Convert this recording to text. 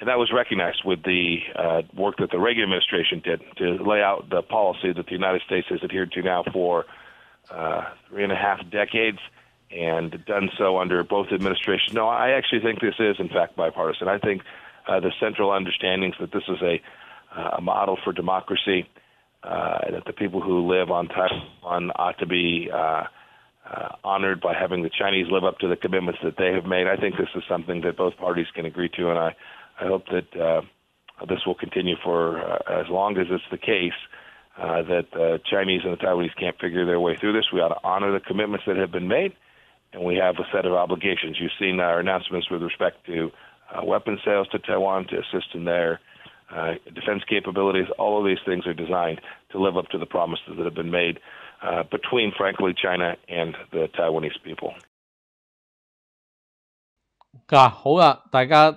And that was recognized with the uh, work that the Reagan administration did to lay out the policy that the United States has adhered to now for uh, three and a half decades and done so under both administrations. No, I actually think this is, in fact, bipartisan. I think uh, the central understanding is that this is a, uh, a model for democracy, uh, that the people who live on Taiwan ought to be uh, uh, honored by having the Chinese live up to the commitments that they have made. I think this is something that both parties can agree to, and I, I hope that uh, this will continue for uh, as long as it's the case. Uh, that the uh, Chinese and the Taiwanese can't figure their way through this. We ought to honor the commitments that have been made, and we have a set of obligations. You've seen our announcements with respect to uh, weapon sales to Taiwan to assist in their uh, defense capabilities. All of these things are designed to live up to the promises that have been made uh, between, frankly, China and the Taiwanese people. 噶好啦，大家